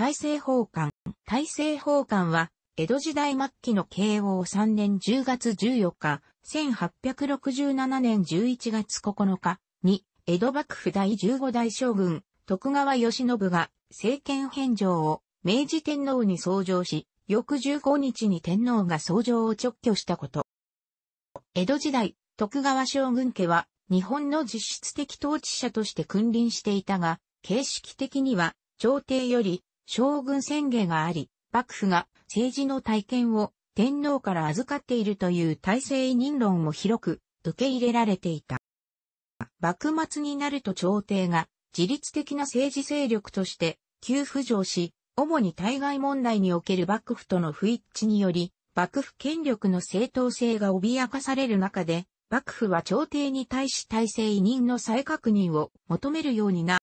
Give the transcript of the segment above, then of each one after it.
大政奉還。大政奉還は、江戸時代末期の慶応3年10月14日、1867年11月9日に、江戸幕府第15代将軍、徳川義信が政権返上を明治天皇に奏上し、翌15日に天皇が奏上を直挙したこと。江戸時代、徳川将軍家は日本の実質的統治者として君臨していたが、形式的には朝廷より将軍宣言があり、幕府が政治の体験を天皇から預かっているという体制委任論も広く受け入れられていた。幕末になると朝廷が自律的な政治勢力として急浮上し、主に対外問題における幕府との不一致により、幕府権力の正当性が脅かされる中で、幕府は朝廷に対し体制委任の再確認を求めるようにな。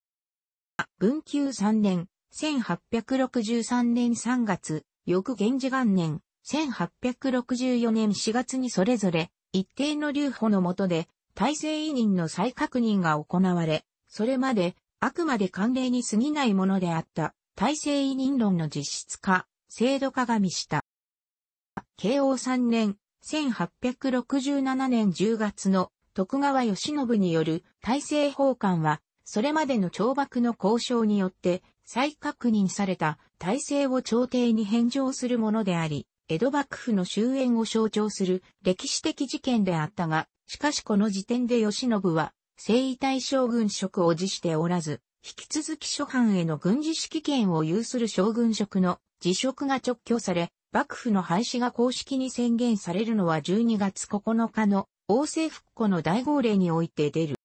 文久3年、1863年3月、翌源氏元年、1864年4月にそれぞれ、一定の留保の下で、体制委任の再確認が行われ、それまで、あくまで慣例に過ぎないものであった、体制委任論の実質化、制度化が見した。慶応3年、1867年10月の徳川義信による体制奉還は、それまでの懲罰の交渉によって再確認された体制を朝廷に返上するものであり、江戸幕府の終焉を象徴する歴史的事件であったが、しかしこの時点で慶喜は、征夷大将軍職を辞しておらず、引き続き諸藩への軍事指揮権を有する将軍職の辞職が直挙され、幕府の廃止が公式に宣言されるのは12月9日の王政復古の大号令において出る。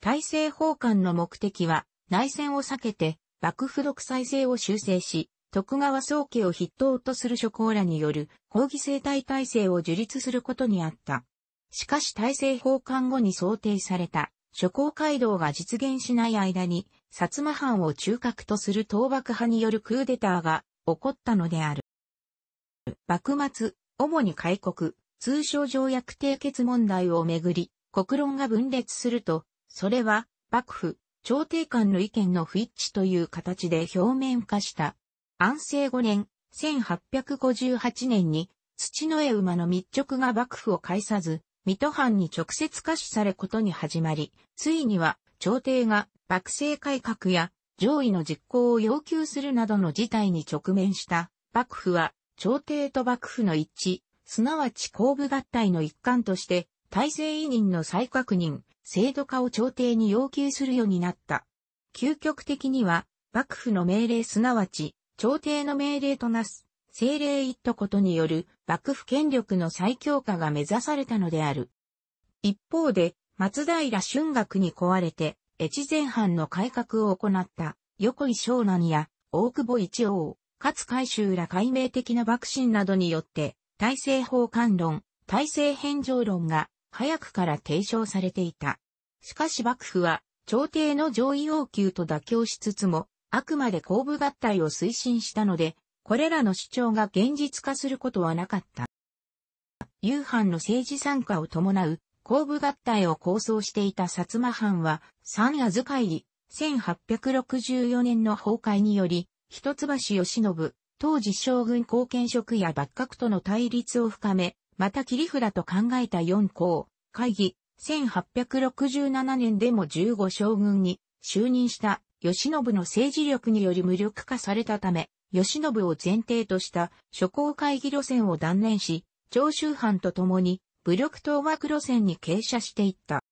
大政奉還の目的は、内戦を避けて、幕府独裁制を修正し、徳川宗家を筆頭とする諸侯らによる、抗議制体体制を樹立することにあった。しかし大政奉還後に想定された、諸侯街道が実現しない間に、薩摩藩を中核とする倒幕派によるクーデターが起こったのである。幕末、主に開国、通商条約締結問題をめぐり、国論が分裂すると、それは、幕府、朝廷間の意見の不一致という形で表面化した。安政5年、1858年に、土の絵馬の密直が幕府を介さず、水戸藩に直接可視されことに始まり、ついには、朝廷が、幕政改革や、上位の実行を要求するなどの事態に直面した、幕府は、朝廷と幕府の一致、すなわち公部合体の一環として、大政委任の再確認、制度化を朝廷に要求するようになった。究極的には、幕府の命令すなわち、朝廷の命令となす、政令一途ことによる幕府権力の再強化が目指されたのである。一方で、松平春学に壊れて、越前藩の改革を行った横井湘南や大久保一王、勝海舟ら解明的な幕臣などによって、体制奉還論、体制返上論が早くから提唱されていた。しかし幕府は、朝廷の上位要求と妥協しつつも、あくまで公部合体を推進したので、これらの主張が現実化することはなかった。夕飯の政治参加を伴う公部合体を構想していた薩摩藩は、三預かり、1864年の崩壊により、一橋義信、当時将軍貢献職や幕閣との対立を深め、また切り札と考えた四項。会議、1867年でも15将軍に就任した吉信の政治力により無力化されたため、吉信を前提とした諸行会議路線を断念し、長州藩と共に武力当幕路線に傾斜していった。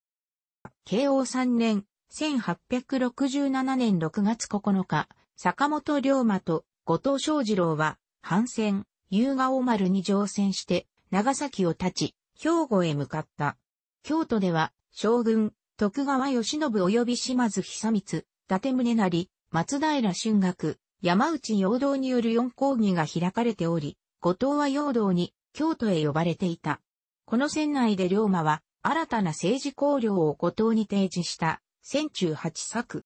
慶応3年、1867年6月9日、坂本龍馬と後藤昌二郎は、反戦、夕顔丸に乗船して、長崎を立ち、兵庫へ向かった。京都では、将軍、徳川義信及び島津久光、伊達宗成、松平春学、山内陽道による四講義が開かれており、後藤は陽道に京都へ呼ばれていた。この船内で龍馬は、新たな政治綱領を後藤に提示した、戦中八作。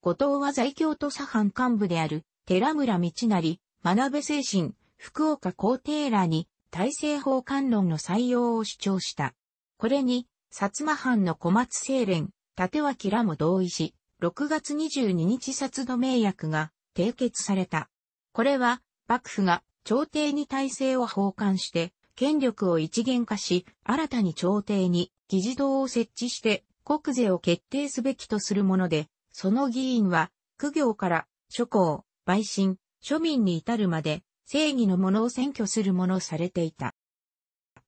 後藤は在京都左藩幹部である、寺村道成、学べ精神、福岡皇帝らに、大政奉還論の採用を主張した。これに、薩摩藩の小松清廉、立脇らも同意し、6月22日殺土名約が締結された。これは、幕府が朝廷に体制を奉還して、権力を一元化し、新たに朝廷に議事堂を設置して、国税を決定すべきとするもので、その議員は、苦行から、諸侯、陪審、庶民に至るまで、正義のものを占拠するものされていた。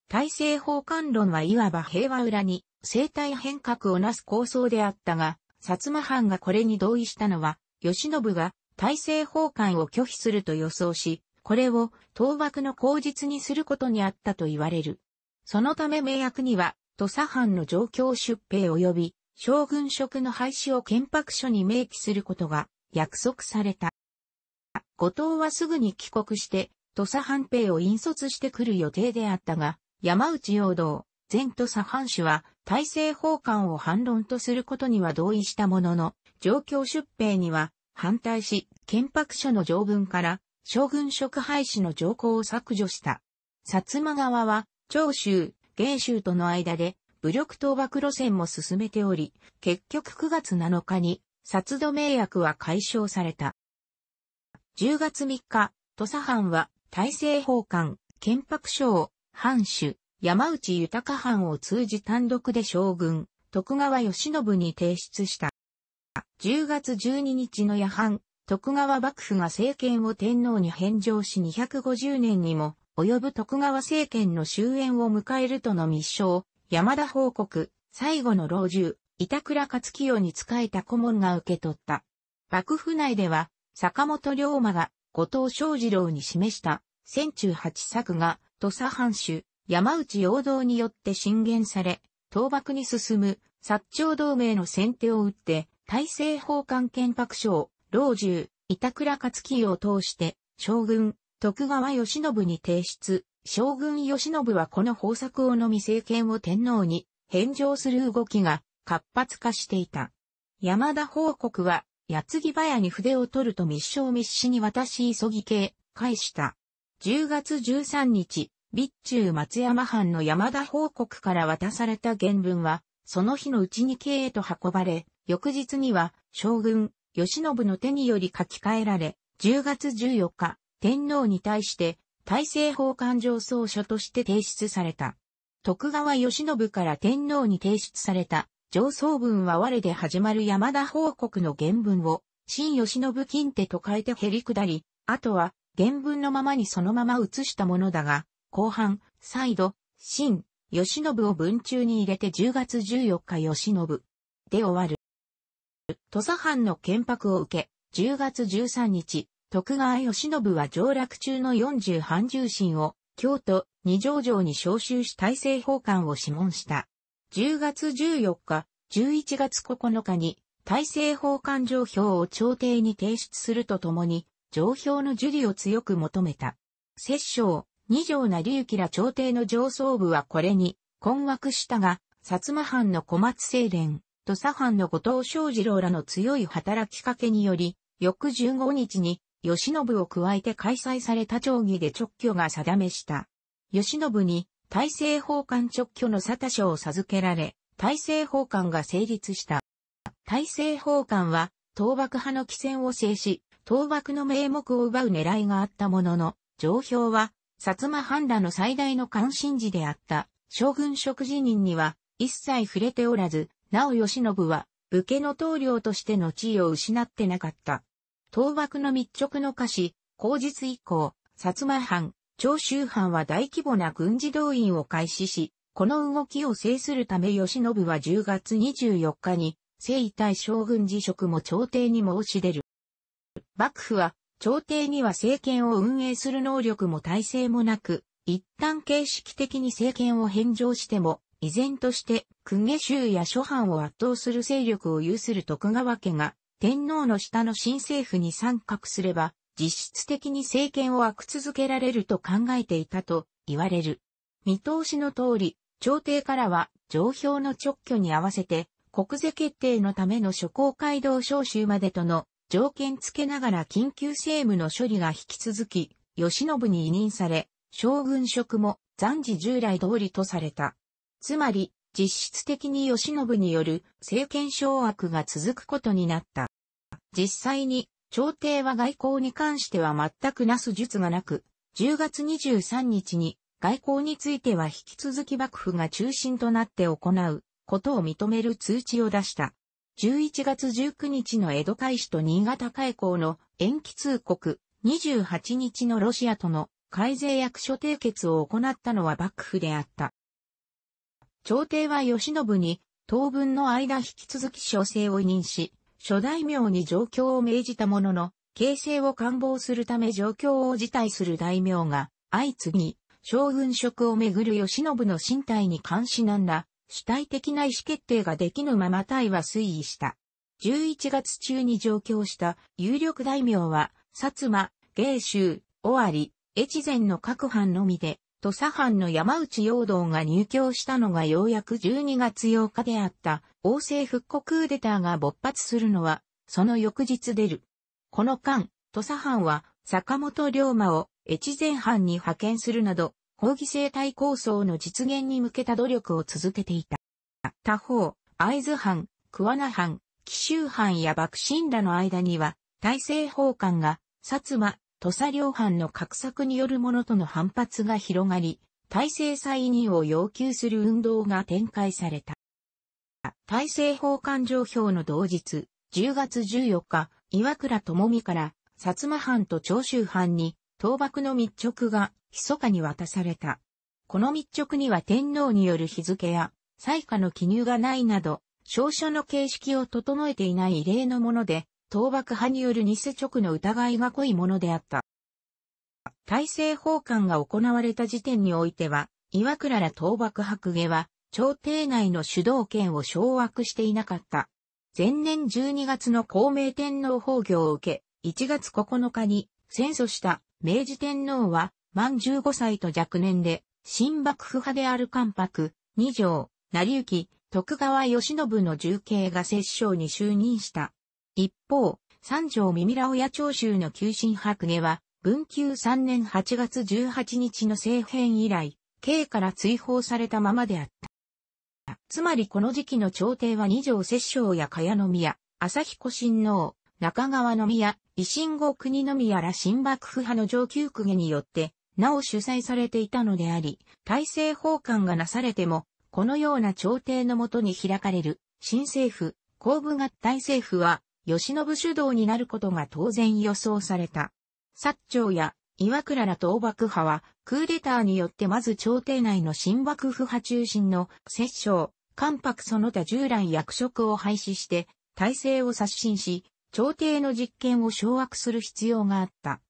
大政奉還論はいわば平和裏に生態変革をなす構想であったが、薩摩藩がこれに同意したのは、慶喜が大政奉還を拒否すると予想し、これを倒幕の口実にすることにあったと言われる。そのため名役には、土佐藩の状況出兵及び、将軍職の廃止を憲白書に明記することが約束された。後藤はすぐに帰国して、土佐藩兵を引率してくる予定であったが、山内陽道、前土佐藩主は、大政奉還を反論とすることには同意したものの、状況出兵には反対し、憲白書の条文から、将軍職廃止の条項を削除した。薩摩側は、長州、芸州との間で、武力倒幕路線も進めており、結局9月7日に、殺土名約は解消された。10月3日、土佐藩は、大政奉還、憲白省、藩主、山内豊藩を通じ単独で将軍、徳川義信に提出した。10月12日の夜半、徳川幕府が政権を天皇に返上し250年にも及ぶ徳川政権の終焉を迎えるとの密書山田報告、最後の老中、板倉勝清に仕えた顧問が受け取った。幕府内では、坂本龍馬が後藤正二郎に示した千中八作が土佐藩主山内陽道によって進言され、倒幕に進む薩長同盟の先手を打って、大政奉還憲白将老中、板倉勝清を通して、将軍、徳川義信に提出、将軍義信はこの方策をのみ政権を天皇に返上する動きが活発化していた。山田報告は矢継ぎ早に筆を取ると密書を密使に渡し急ぎ系、返した。10月13日、備中松山藩の山田報告から渡された原文は、その日のうちに系へと運ばれ、翌日には将軍、吉信の手により書き換えられ、10月14日、天皇に対して大政奉還上奏書として提出された。徳川吉信から天皇に提出された上層文は我で始まる山田報告の原文を、新吉信近手と変えて減り下り、あとは原文のままにそのまま移したものだが、後半、再度、新、吉信を文中に入れて10月14日吉信で終わる。土佐藩の建白を受け、10月13日、徳川吉信は上洛中の40藩重臣を、京都、二条城に召集し大政奉還を諮問した。10月14日、11月9日に、大政奉還状況を朝廷に提出するとともに、状況の受理を強く求めた。摂政、二条な隆ら朝廷の上層部はこれに困惑したが、薩摩藩の小松清廉、土佐藩の後藤昌次郎らの強い働きかけにより、翌15日に、吉信を加えて開催された町議で直挙が定めした。吉信に、大政奉還直居の佐田賞を授けられ、大政奉還が成立した。大政奉還は、倒幕派の起戦を制し、倒幕の名目を奪う狙いがあったものの、上表は、薩摩藩らの最大の関心事であった、将軍職辞任には、一切触れておらず、なお慶喜は、武家の棟梁としての地位を失ってなかった。倒幕の密直の歌詞、後日以降、薩摩藩、長州藩は大規模な軍事動員を開始し、この動きを制するため慶喜は10月24日に、征夷大将軍辞職も朝廷に申し出る。幕府は、朝廷には政権を運営する能力も体制もなく、一旦形式的に政権を返上しても、依然として、公家衆や諸藩を圧倒する勢力を有する徳川家が、天皇の下の新政府に参画すれば、実質的に政権を悪続けられると考えていたと言われる。見通しの通り、朝廷からは上表の直挙に合わせて国税決定のための諸公会堂召集までとの条件付けながら緊急政務の処理が引き続き、吉信に委任され、将軍職も暫時従来通りとされた。つまり、実質的に吉信による政権掌握が続くことになった。実際に朝廷は外交に関しては全くなす術がなく、10月23日に外交については引き続き幕府が中心となって行うことを認める通知を出した。11月19日の江戸開始と新潟開港の延期通告、28日のロシアとの改税役所締結を行ったのは幕府であった。朝廷は慶喜に当分の間引き続き諸政を委任し、諸大名に状況を命じたものの、形勢を官房するため状況を辞退する大名が、相次ぎ、将軍職をめぐる吉信の身体に関しなんら、主体的な意思決定ができぬまま体は推移した。11月中に上京した有力大名は、薩摩、芸州、尾張、越前の各藩のみで、土佐藩の山内陽道が入京したのがようやく12月8日であった。王政復刻クーデターが勃発するのは、その翌日出る。この間、土佐藩は坂本龍馬を越前藩に派遣するなど、法義生態構想の実現に向けた努力を続けていた。他方、会津藩、桑名藩、紀州藩や幕臣らの間には、大政奉還が、薩摩、土佐両藩の格策によるものとの反発が広がり、大政再任を要求する運動が展開された。大政奉還状表の同日、10月14日、岩倉智美から薩摩藩と長州藩に倒幕の密直が密かに渡された。この密直には天皇による日付や、採下の記入がないなど、証書の形式を整えていない異例のもので、倒幕派による偽直の疑いが濃いものであった。大政奉還が行われた時点においては、岩倉ら倒幕白下は、朝廷内の主導権を掌握していなかった。前年12月の孔明天皇崩御を受け、1月9日に戦争した明治天皇は満15歳と若年で、新幕府派である関白、二条、成行、徳川義信の重慶が摂政に就任した。一方、三条耳ら親長州の旧新白下は、文久三年8月18日の政変以来、刑から追放されたままであった。。つまりこの時期の朝廷は二条摂政や茅野宮、朝彦親王、中川宮、維新後国宮ら新幕府派の上級公家によって、なお主催されていたのであり、大政奉還がなされても、このような朝廷のもとに開かれる、新政府、公部合体政府は、慶喜主導になることが当然予想された。薩長や岩倉ら倒幕派は、クーデターによってまず朝廷内の新幕府派中心の摂政、関白その他従来役職を廃止して体制を刷新し、朝廷の実権を掌握する必要があった。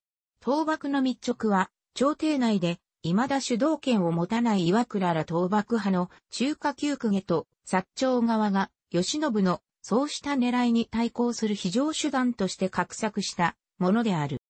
倒幕の密直は、朝廷内で未だ主導権を持たない岩倉ら倒幕派の中華急区家と薩長側が慶喜のそうした狙いに対抗する非常手段として画策したものである。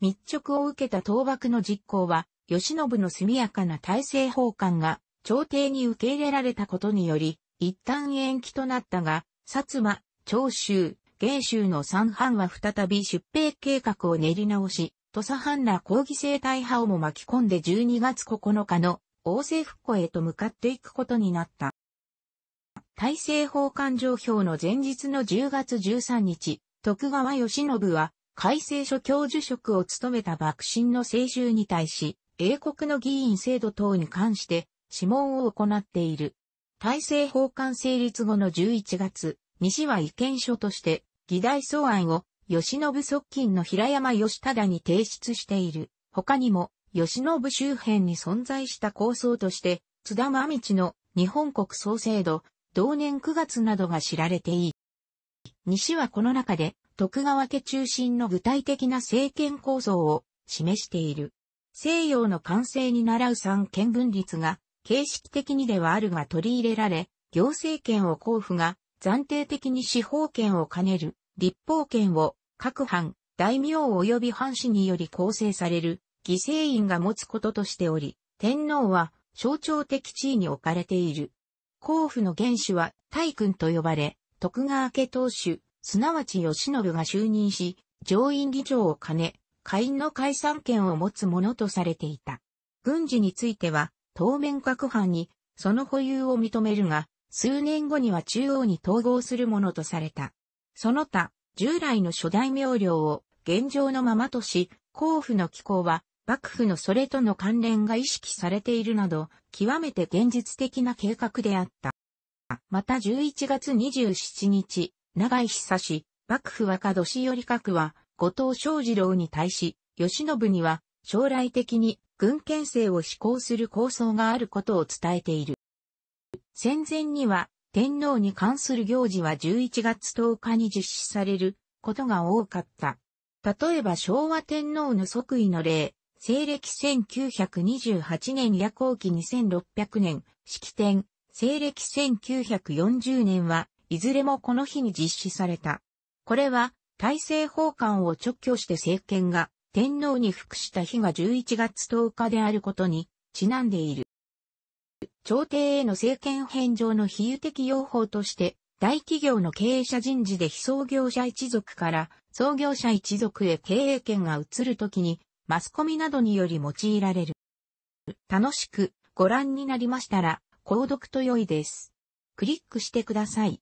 密着を受けた倒幕の実行は、吉信の速やかな大政奉還が朝廷に受け入れられたことにより、一旦延期となったが、薩摩、長州、芸州の三藩は再び出兵計画を練り直し、土佐藩ら抗議制大派をも巻き込んで12月9日の王政復古へと向かっていくことになった。大政奉還状況の前日の10月13日、徳川慶信は、改正書教授職を務めた幕臣の青州に対し、英国の議員制度等に関して諮問を行っている。大政奉還成立後の11月、西は意見書として議題草案を吉信側近の平山義忠に提出している。他にも、吉信周辺に存在した構想として、津田真道の日本国総制度、同年9月などが知られていい。西はこの中で、徳川家中心の具体的な政権構造を示している。西洋の完成に倣う三権分立が、形式的にではあるが取り入れられ、行政権を交付が、暫定的に司法権を兼ねる、立法権を、各藩、大名及び藩士により構成される、犠牲院が持つこととしており、天皇は象徴的地位に置かれている。交府の元首は大君と呼ばれ、徳川家当主、すなわち慶喜が就任し、上院議長を兼ね、下院の解散権を持つものとされていた。軍事については、当面各藩にその保有を認めるが、数年後には中央に統合するものとされた。その他、従来の諸大名領を現状のままとし、交付の機構は幕府のそれとの関連が意識されているなど、極めて現実的な計画であった。また11月27日、長井久志、幕府若年寄閣は、後藤昌二郎に対し、慶喜には将来的に軍権制を施行する構想があることを伝えている。戦前には天皇に関する行事は11月10日に実施されることが多かった。例えば昭和天皇の即位の例、西暦1928年夜後期2600年、式典、西暦1940年はいずれもこの日に実施された。これは大政奉還を直挙して政権が天皇に服した日が11月10日であることにちなんでいる。朝廷への政権返上の比喩的用法として、大企業の経営者人事で非創業者一族から創業者一族へ経営権が移るときに、マスコミなどにより用いられる。楽しくご覧になりましたら、購読と良いです。クリックしてください。